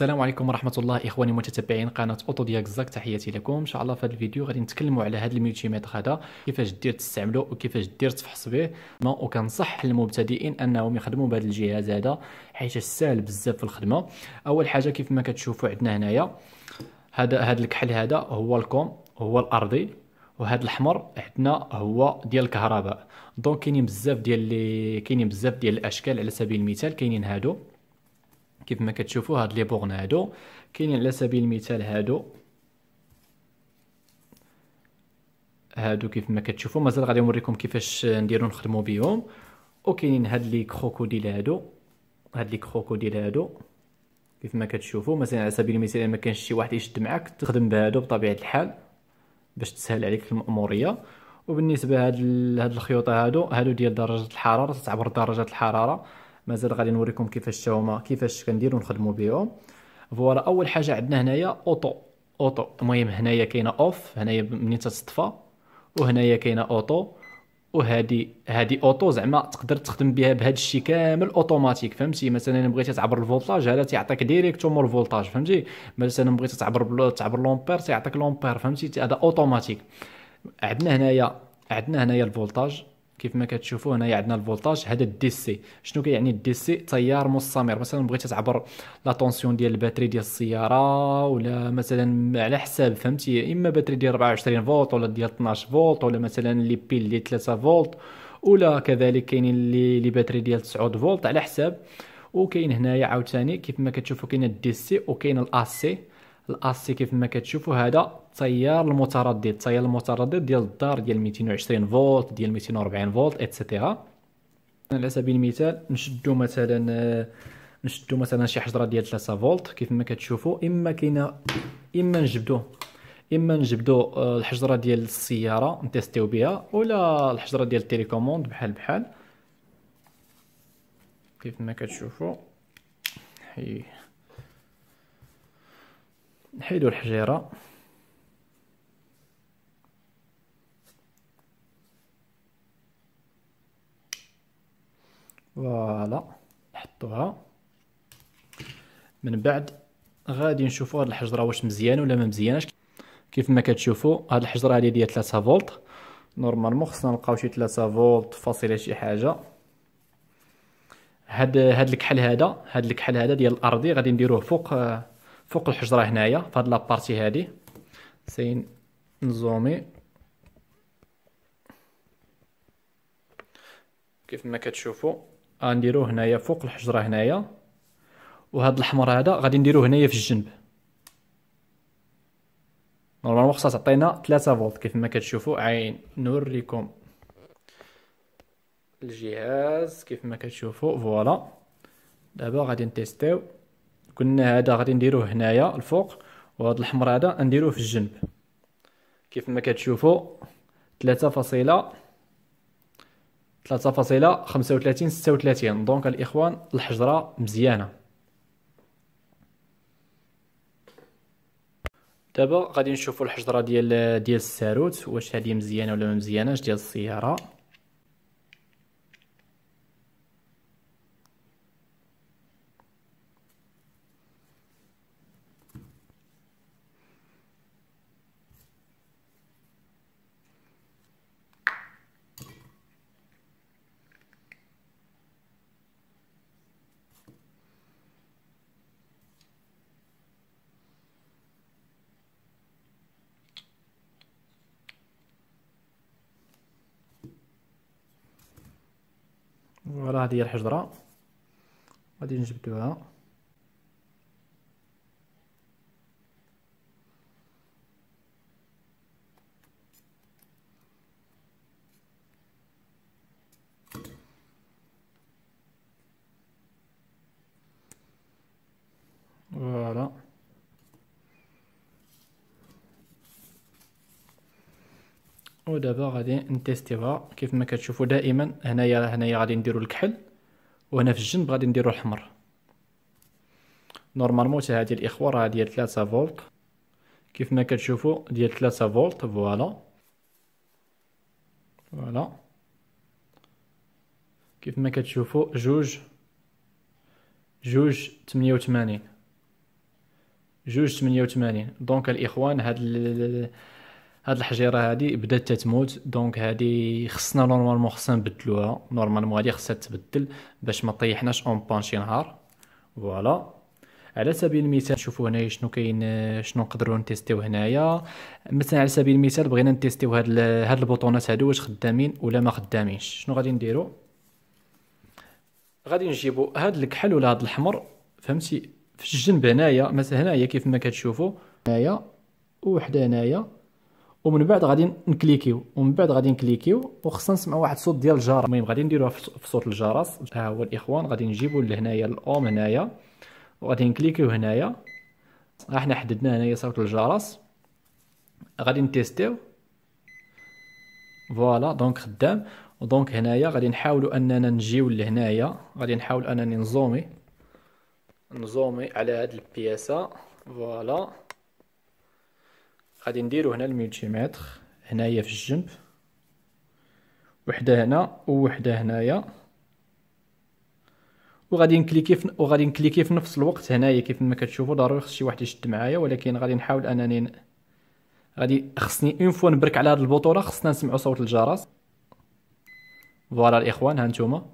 السلام عليكم ورحمه الله اخواني متتبعين قناه اوتو زاك تحياتي لكم ان شاء الله في هذا الفيديو غادي نتكلموا على هذا الملتيميتر هذا كيفاش دير تستعمله وكيفاش دير تفحص به ما وكنصح المبتدئين انهم يخدموا بهذا الجهاز هذا حيت سهل بزاف في الخدمه اول حاجه كيف ما كتشوفوا عندنا هنايا هذا هذا الكحل هذا هو الكوم هو الارضي وهذا الاحمر عندنا هو ديال الكهرباء دونك كاينين بزاف ديال اللي كاينين بزاف ديال الاشكال على سبيل المثال كاينين هادو كيف ما كتشوفوا هاد لي بورن هادو كاينين على سبيل المثال هادو هادو كيف ما كتشوفوا مازال غادي نوريكم كيفاش نديرو نخدمو بيهم وكاينين هاد لي كروكوديل هادو هاد لي كروكوديل هادو كيف ما كتشوفوا مثلا على سبيل المثال ما كانش شي واحد يشد معاك تخدم بهادو بطبيعه الحال باش تسهل عليك المأموريه وبالنسبه هاد هاد الخيوط هادو هادو ديال درجه الحراره تعبر درجه الحراره مازال غادي نوريكم كيفاش حتى هما كيفاش كنديروا نخدموا بهم فوالا اول حاجه عندنا هنايا اوتو اوتو المهم هنايا كاينه اوف هنايا منين تتصطفى وهنايا كاينه اوتو وهادي هادي اوتو زعما تقدر تخدم بها بهذا الشيء كامل اوتوماتيك فهمتي مثلا بغيتي تعبر الفولتاج هذا تيعطيك مور الفولتاج فهمتي مثلا بغيتي تعبر تعبر لومبير تيعطيك لومبير فهمتي هذا اوتوماتيك عندنا هنايا عندنا هنايا الفولتاج كيف ما كتشوفوا هنايا عندنا الفولتاج هذا الدي سي شنو كيعني الدي سي تيار مستمر مثلا بغيت تعبر لا طونسيون ديال الباتري ديال السياره ولا مثلا على حساب فهمتي اما باتري ديال 24 فولت ولا ديال 12 فولت ولا مثلا لي بيل ديال 3 فولت ولا كذلك كاينين لي لي باتري ديال 9 فولت على حساب وكاين هنايا عاوتاني كيف ما كتشوفوا كاين الدي سي وكاين الاسي الاسي كيف ما كتشوفوا هذا التيار المتردد التيار المتردد ديال الدار ديال 220 فولت ديال 240 فولت ايتترا على سبيل المثال نشدو مثلا آه، نشدو مثلا شي حجره ديال 3 فولت كيف ما كتشوفوا اما كاينه اما نجبدو اما نجبدو آه، الحجره ديال السياره نتيستيو بها ولا الحجره ديال التليكوموند بحال بحال كيف ما كتشوفوا حي نحيدو الحجيره فوالا نحطوها من بعد غادي نشوفوا هاد الحجره واش مزيانه ولا ما مزياناش كيف ما كتشوفوا هاد الحجره هادي ديال 3 فولت نورمالمون خصنا نلقاو شي 3 فولت فاصله شي حاجه هاد هاد الكحل هذا هاد الكحل هذا ديال الارضي غادي نديروه فوق فوق الحجره هنايا فهاد لابارتي هادي سين نزومي كيف ما كتشوفوا غنديروه هنايا فوق الحجره هنايا وهذا الاحمر هذا غادي نديروه هنايا في الجنب نورمالمون خصها تعطينا 3 فولت كيف ما كتشوفوا عين نوريكم الجهاز كيف ما كتشوفوا فوالا دابا غادي نتيستيو قلنا هذا غادي نديروه هنايا الفوق وهذا الاحمر هذا نديروه في الجنب كيف ما كتشوفوا 3.1 3.35 36 دونك الاخوان الحجره مزيانه دابا غادي نشوفوا الحجره ديال ديال الساروت واش هذه مزيانه ولا مزيانه ديال السياره فوالا هذه هي الحجره غادي نجبدوها ودابا غادي نتيستيوها كيف ما كتشوفوا دائما هنايا هنايا غادي نديروا الكحل وهنا في الجنب غادي نديروا الحمر نورمالمون حتى هذه الاخوه راه ديال 3 فولت كيف ما كتشوفوا ديال 3 فولت فوالا فوالا كيف ما كتشوفوا جوج جوج 88 جوج 88 دونك الاخوان هاد هاد الحجيره هادي بدات تتموت دونك هادي خصنا نورمالمون خصنا نبدلوها نورمالمون هادي خصها تبدل باش ما طيحناش اون بان شي نهار فوالا على سبيل المثال شوفوا هنايا شنو كاين شنو نقدروا نتيستيو هنايا مثلا على سبيل المثال بغينا نتيستيو هاد هاد البوطونات هادو واش خدامين ولا ما خدامينش شنو غادي نديرو غادي نجيبو هاد الكحل ولا هاد الاحمر فهمتي في الجنب هنايا مثلا هنايا كيف ما كتشوفوا هنايا وحده هنايا ومن بعد غادي نكليكيو ومن بعد غادي نكليكيو وخصنا نسمعوا واحد الصوت ديال الجرس المهم غادي نديروها في صوت الجرس ها هو الاخوان غادي نجيبوا لهنايا الاوم هنايا وغادي نكليكيو هنايا ها حنا حددنا هنايا صوت الجرس غادي نتيستيو فوالا دونك خدام دونك هنايا غادي نحاولوا اننا نجيو لهنايا غادي نحاول انني نزومي نزومي على هاد البياسه فوالا غادي نديرو هنا الملتيمتر هنايا في الجنب وحده هنا ووحده هنايا وغادي نكليكي في وغادي نكليكي في نفس الوقت هنايا كيف ما كتشوفوا ضروري خص شي واحد يشد معايا ولكن غادي نحاول انني غادي خصني اون فوا نبرك على هاد البطوله خصنا نسمعوا صوت الجرس فوالا الاخوان ها نتوما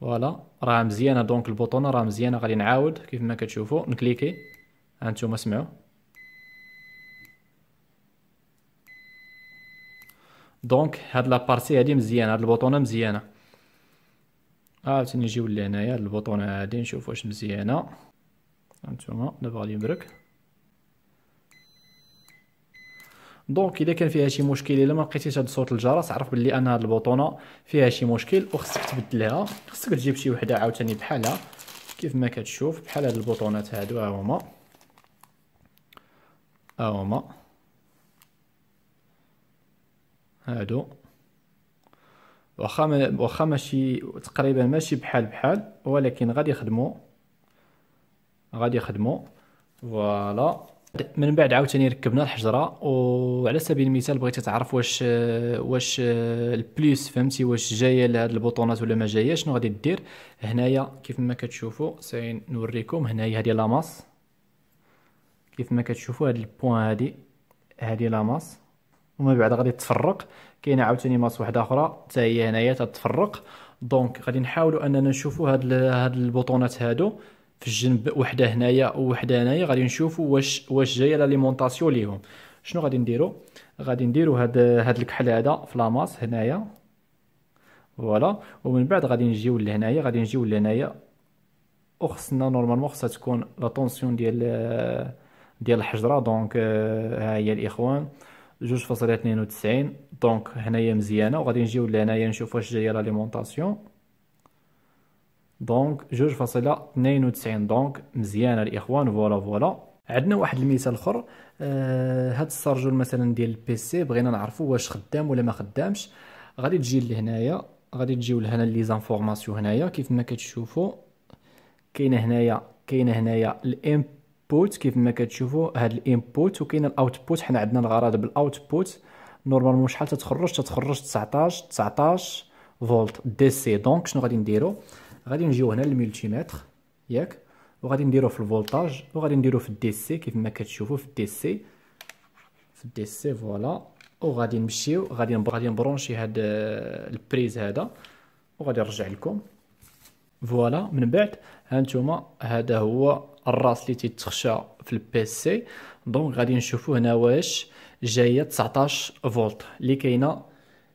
فوالا راه مزيانه دونك البطونه راه مزيانه غادي نعاود كيف ما كتشوفوا نكليكي ها نتوما سمعوا دونك هاد لابارتي هادي مزيانه هاد البوطونه مزيانه عاوتاني آه نجيو لهنايا هاد البوطونه هادي نشوف واش مزيانه هانتوما دابا غادي نبرك دونك اذا كان فيها شي مشكل الا ما لقيتيش هاد صوت الجرس عرف بلي ان هاد البوطونه فيها شي مشكل وخصك تبدلها خصك تجيب شي وحده عاوتاني بحالها كيف ما كتشوف بحال هاد البوطونات هادو ها هما ها هما هادو واخا واخا ماشي تقريبا ماشي بحال بحال ولكن غادي يخدموا غادي يخدموا فوالا من بعد عاوتاني ركبنا الحجره وعلى سبيل المثال بغيتي تعرف واش واش البلوس فهمتي واش جايه لهاد البوطونات ولا ما جايه شنو غادي دير هنايا كيف ما كتشوفوا ساين نوريكم هنايا هادي لاماس كيف ما كتشوفوا هاد البوان هادي هادي لاماس ومن بعد غادي تفرق كاينه عاوتاني ماس واحده اخرى حتى هي هنايا تتفرق دونك غادي نحاولوا اننا نشوفوا هاد هاد البطونات هادو في الجنب وحده هنايا وحده هنايا غادي نشوفوا واش واش جايه لاليمونطاسيون ليهم شنو غادي نديرو غادي نديرو هاد هاد الكحل هذا في لاماس هنايا فوالا ومن بعد غادي نجيو لهنايا غادي نجيو لهنايا وخصنا نورمالمون خصها تكون لا طونسيون ديال ديال الحجره دونك آه، ها هي الاخوان جوج فاصلة اثنين وتسعين دونك هنايا مزيانه وغادي نجيو لهنايا نشوف واش جايه لاليمونطاسيون دونك جوج فاصلة اثنين وتسعين دونك مزيانه الاخوان فوالا فوالا عندنا واحد المثال اخر آه هاد السارجول مثلا ديال البيسي بغينا نعرفو واش خدام ولا ما خدامش غادي تجي لهنايا غادي تجيو لهنا لي زانفورماسيون هنايا كيف ما كتشوفوا كاينه هنايا كاينه هنايا الام الانبوت كيف ما كتشوفوا هاد الانبوت وكاين الاوتبوت حنا عندنا الغرض بالاوتبوت نورمالمون شحال تتخرج تتخرج 19 19 فولت دي سي دونك شنو غادي نديرو غادي نجيو هنا للملتيمتر ياك وغادي نديرو في الفولتاج وغادي نديرو في الدي سي كيف ما كتشوفوا في الدي سي في الدي سي فوالا وغادي نمشيو غادي غادي نبرونشي هاد آه، البريز هذا وغادي نرجع لكم فوالا من بعد هانتوما هذا هو الراس اللي تيتخشى في البي سي دونك غادي نشوفو هنا واش جايه 19 فولت اللي كاينه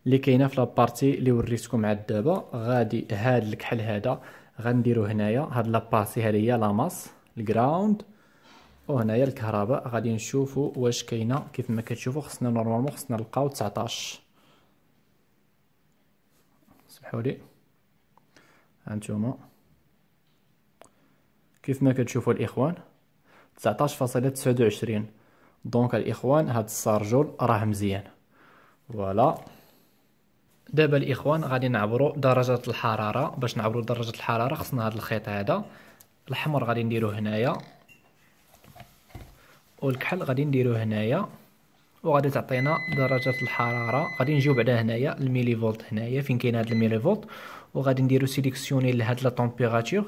اللي كاينه في لابارتي اللي وريتكم عاد دابا غادي هاد الكحل هذا غنديرو هنايا هاد لابارتي هادي هي لاماس الجراوند وهنايا الكهرباء غادي نشوفو واش كاينه كيف ما كتشوفو خصنا نورمالمون خصنا نلقاو 19 سمحوا لي هانتوما كيف ما كتشوفوا الاخوان 19.29 دونك الاخوان هاد السارجول راه مزيان فوالا دابا الاخوان غادي نعبروا درجه الحراره باش نعبروا درجه الحراره خصنا هاد الخيط هذا الاحمر غادي نديروه هنايا والكحل غادي نديروه هنايا وغادي تعطينا درجه الحراره غادي نجيو بعدا هنايا الميلي فولت هنايا فين كاين هاد الميلي فولت وغادي نديرو سيليكسيوني لهاد لا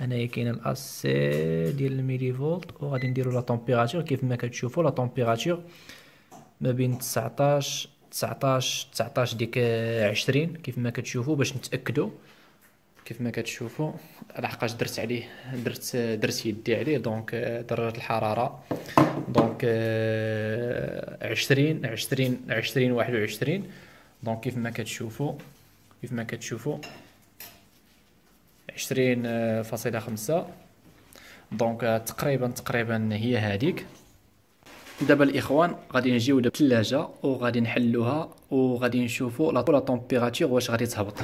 هنايا كاين الاسي ديال الميلي فولت وغادي نديرو لا طومبيراتور كيف ما كتشوفوا لا طومبيراتور ما بين 19 19 19 ديك 20 كيف ما كتشوفوا باش نتاكدوا كيف ما كتشوفوا لحقاش درت عليه درت درت يدي عليه دونك درجه الحراره دونك 20 20 20 21 دونك كيف ما كتشوفوا كيف ما كتشوفوا آه، 20.5 دونك آه، تقريبا تقريبا هي هذيك دابا الاخوان غادي نجيو للثلاجه وغادي نحلوها وغادي نشوفوا لا طومبيراتور واش غادي تهبط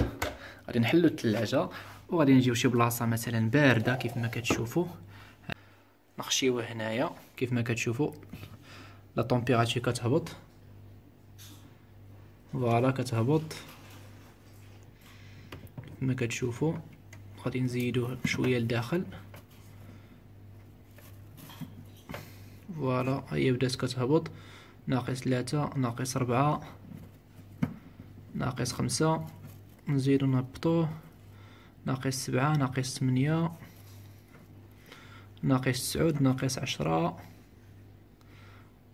غادي نحلو الثلاجه وغادي نجيو شي بلاصه مثلا بارده كيف ما كتشوفوا نخشيوه هنايا كيف ما كتشوفوا لا طومبيراتور كتهبط فوالا كتهبط كما كتشوفوا غادي نزيدوه شويه لداخل فوالا هي بدات كتهبط ناقص ثلاثة ناقص 4 ناقص خمسة نزيدو نهبطوه ناقص سبعة ناقص ثمانية ناقص تسعود ناقص عشرة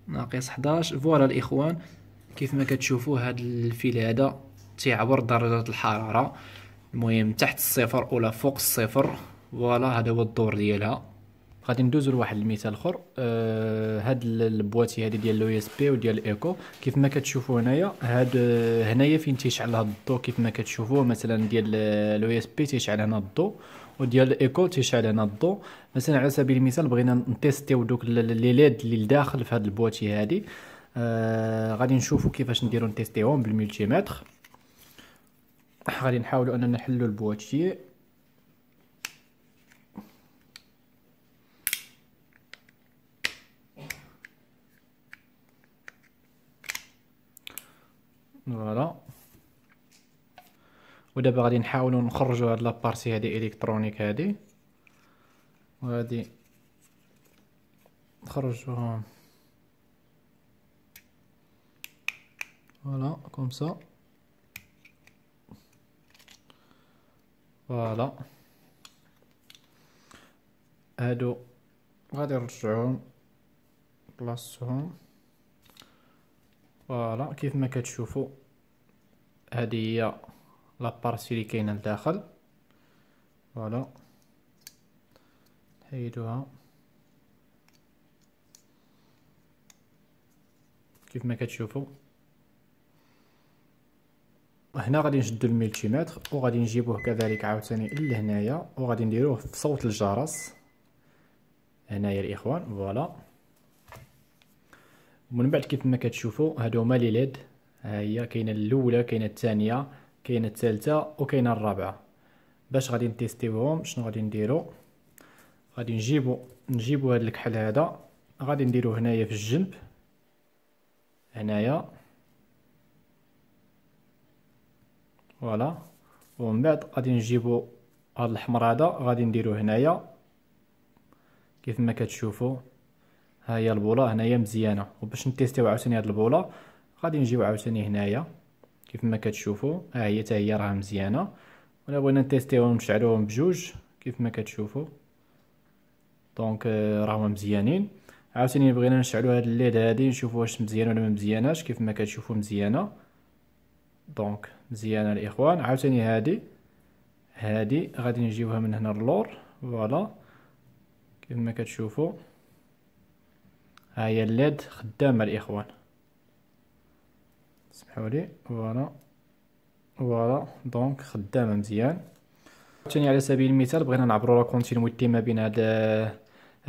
ناقص حداش فوالا الاخوان كيف ما كتشوفو هاد الفيل هذا تيعبر درجة الحرارة المهم تحت الصفر ولا فوق الصفر فوالا هذا هو الدور ديالها غادي ندوزو لواحد المثال اخر آه هاد البواتي هادي ديال لو اس بي وديال الايكو كيف ما كتشوفوا هنايا هاد هنايا فين تيشعل هاد الضو كيف ما كتشوفوا مثلا ديال لو اس بي تيشعل هنا الضو وديال الايكو تيشعل هنا الضو مثلا على سبيل المثال بغينا نتيستيو دوك لي ليد اللي لداخل في هاد البواتي هادي آه غادي نشوفوا كيفاش نديرو نتيستيوهم بالملتيمتر غادي نحاولوا اننا نحلوا البواتي فوالا ودابا غادي نحاولوا نخرجوا هاد لابارتي هادي الكترونيك هادي وهادي نخرجوها فوالا كوم سا فوالا هادو غادي نرجعوهم بلاصتهم فوالا كيف ما كتشوفوا هذه هي لابارتي اللي كاينه لداخل فوالا نحيدوها كيف ما كتشوفوا هنا غادي نشدو الملتيمتر وغادي نجيبوه كذلك عاوتاني لهنايا وغادي نديروه في صوت الجرس هنايا الاخوان فوالا ومن بعد كيف ما كتشوفوا هادو هما لي ليد ها هي كاينه الاولى كاينه الثانيه كاينه الثالثه وكاينه الرابعه باش غادي نتيستيوهم شنو غادي نديرو غادي نجيبو نجيبو هاد الكحل هذا غادي نديرو هنايا في الجنب هنايا فوالا ومن بعد غادي نجيبو هاد الحمر هذا غادي نديرو هنايا كيف ما كتشوفوا ها هي البوله هنايا مزيانه وباش نتيستيو عاوتاني هاد البوله غادي نجيو عاوتاني هنايا كيف ما كتشوفوا ها هي حتى هي راه مزيانه ولا بغينا نتيستيو نشعلوهم بجوج كيف ما كتشوفوا دونك آه، راهو مزيانين عاوتاني بغينا نشعلو هاد الليد هادي نشوفو واش مزيان ولا ما مزياناش كيف ما كتشوفوا مزيانه دونك مزيانه الاخوان عاوتاني هادي هادي غادي نجيوها من هنا للور فوالا كيف ما كتشوفوا هاهي الليد خدامة الإخوان سمحولي فوالا فوالا دونك خدامة مزيان ثاني على سبيل المثال بغينا نعبرو لا كونتينيتي ما بين هاد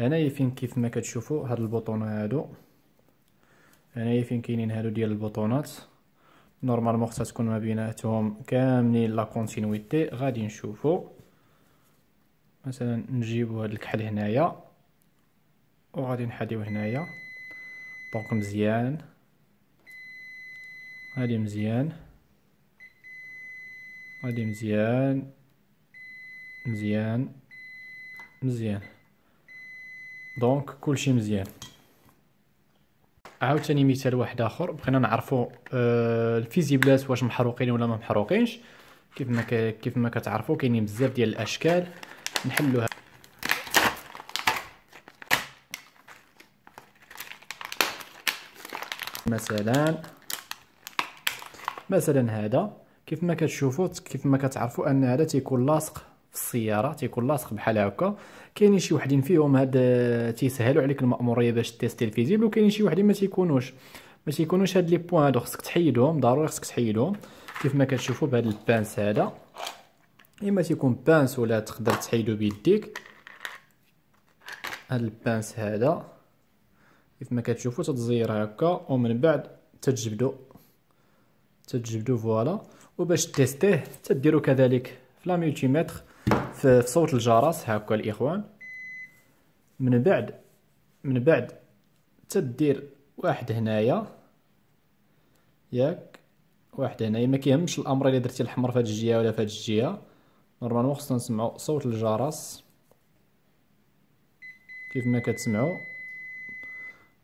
هنا فين كيف ما كتشوفوا هاد البوطون هادو هنا فين كاينين هادو ديال البوطونات نورمالمون خصها تكون ما بيناتهم كاملين لا كونتينيتي غادي نشوفو مثلا نجيبو هاد الكحل هنايا وغادي نحاديو هنايا دونك مزيان هادي مزيان هادي مزيان مزيان مزيان دونك كلشي مزيان عاوتاني مثال واحد اخر بغينا نعرفو آه، الفيزيبلات واش محروقين ولا ما محروقينش كيف ما كيف ما كتعرفوا كاينين بزاف ديال الاشكال نحلوها مثلا مثلا هذا كيف ما كتشوفوا كيف ما كتعرفوا ان هذا تيكون لاصق في السياره تيكون لاصق بحال هكا كاينين شي وحدين فيهم هاد تيسهلوا عليك الماموريه باش تيستي الفيزيبل وكاينين شي وحدين ما تيكونوش ما تيكونوش هاد لي بوين هادو خصك تحيدهم ضروري خصك تحيدهم كيف ما كتشوفوا بهاد البانس هذا اما تيكون بانس ولا تقدر تحيدو بيديك هاد البانس هذا كيف ما كتشوفوا تتزير هكا ومن بعد تتجبدوا تتجبدوا فوالا وباش تيستيه تديرو كذلك في لا في صوت الجرس هكا الاخوان من بعد من بعد تدير واحد هنايا ياك واحد هنايا ما كيهمش الامر اللي درتي الحمر في هاد الجهه ولا في هاد الجهه نورمالمون خصنا نسمعو صوت الجرس كيف ما كتسمعوا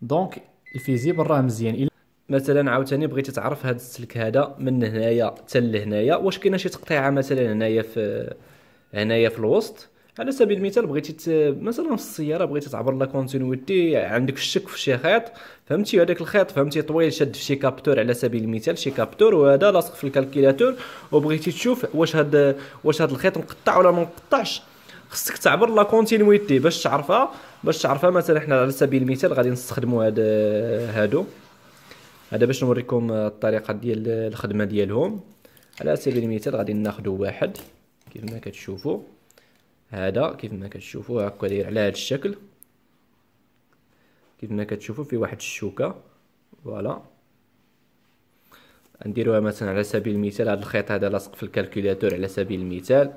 دونك الفيزيبل راه مزيان مثلا عاوتاني بغيتي تعرف هذا السلك هذا من هنايا حتى لهنايا واش كاينه شي تقطيعه مثلا هنايا في هنايا في الوسط على سبيل المثال بغيتي مثلا في السياره بغيتي تعبر لا كونتينيتي عندك الشك في شي خيط فهمتي هذاك الخيط فهمتي طويل شاد في شي كابتور على سبيل المثال شي كابتور وهذا لاصق في الكالكيلاتور وبغيتي تشوف واش هاد واش هاد الخيط مقطع ولا ما مقطعش خصك تعبر لا كونتينيتي باش تعرفها باش تعرفها مثلا حنا على سبيل المثال غادي نستخدموا هاد هادو هذا باش نوريكم الطريقه ديال الخدمه ديالهم على سبيل المثال غادي ناخذ واحد كيف ما كتشوفوا هذا كيف ما كتشوفوا هكا داير على هذا الشكل كيف ما كتشوفوا في واحد الشوكه فوالا نديروها مثلا على سبيل المثال هذا الخيط هذا لاصق في الكالكولاتور على سبيل المثال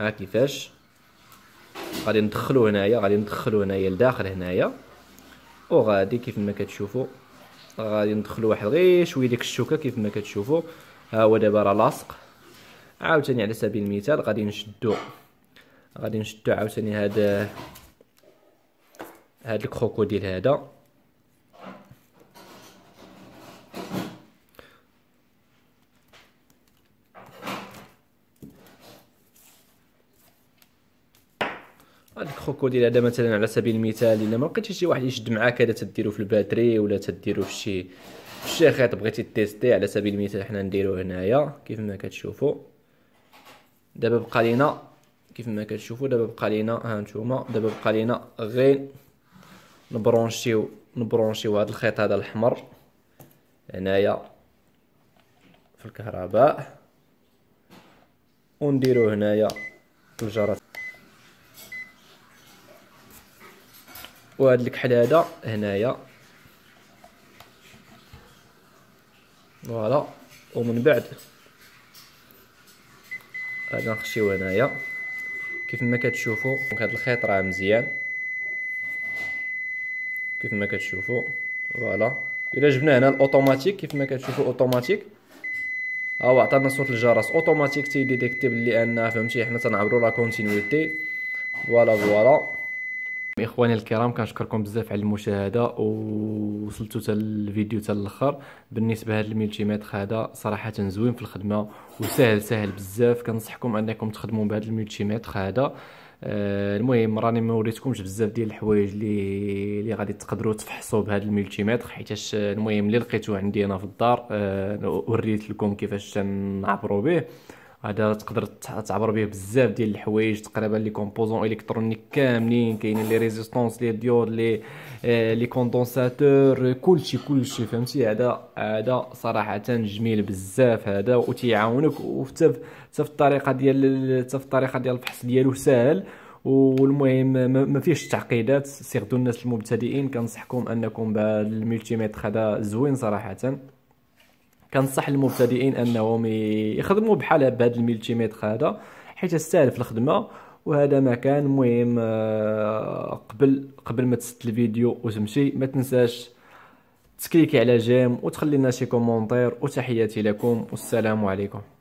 ها كيفاش غادي ندخلو هنايا غادي ندخلو هنايا لداخل هنايا وغادي كيف ما كتشوفوا غادي ندخلو واحد غير شويه ديك الشوكه كيف ما كتشوفوا ها هو دابا راه لاصق عاوتاني على سبيل المثال غادي نشدو غادي نشدو عاوتاني هاد هاد الكروكوديل هذا خوك ديال هذا مثلا على سبيل المثال الا ما لقيتي شي واحد يشد معاك هذا تديرو في الباتري ولا تديرو في شي في شي خيط بغيتي تيستي على سبيل المثال حنا نديرو هنايا كيف ما كتشوفوا دابا بقى لينا كيف ما كتشوفوا دابا بقى لينا ها نتوما دابا بقى لينا غير نبرونشيو نبرونشيو هذا الخيط هذا الاحمر هنايا في الكهرباء ونديرو هنايا الجرس وهاد الكحل هذا هنايا فوالا ومن بعد غادي نخشيو هنايا كيف ما كتشوفوا هاد الخيط راه مزيان كيف ما كتشوفوا فوالا الا جبنا هنا الاوتوماتيك كيف ما كتشوفوا اوتوماتيك ها هو عطانا صوت الجرس اوتوماتيك تيديتيكتي بلي ان فهمتي حنا تنعبروا لا كونتينيتي فوالا فوالا اخواني الكرام كنشكركم بزاف على المشاهده ووصلتوا حتى الفيديو حتى الاخر بالنسبه لهذا الملتيميتر هذا صراحه زوين في الخدمه وسهل سهل بزاف كنصحكم انكم تخدموا بهذا الملتيميتر هذا آه المهم راني ما وريتكمش بزاف ديال الحوايج اللي اللي غادي تقدروا تفحصوا بهذا الملتيميتر حيتاش آه، المهم اللي لقيته عندي انا في الدار آه وريت لكم كيفاش تنعبروا به هذا تقدر تعبر به بزاف ديال الحوايج تقريبا لي كومبوزون الكترونيك كاملين كاينين لي ريزيستونس لي ديود لي آه، لي كوندونساتور كلشي كلشي فهمتي هذا هذا صراحه جميل بزاف هذا وتيعاونك وحتى في الطريقه ديال حتى في الطريقه ديال الفحص ديالو ساهل والمهم ما فيهش تعقيدات سيغدو الناس المبتدئين كنصحكم انكم بهذا الملتيميتر هذا زوين صراحه كنصح المبتدئين انهم يخدموا بحال بهذا الملتيميتر هذا حيت في الخدمه وهذا مكان مهم آه، قبل قبل ما تسد الفيديو وتمشي ما تنساش تكليكي على جيم وتخلي لنا شي كومونتير وتحياتي لكم والسلام عليكم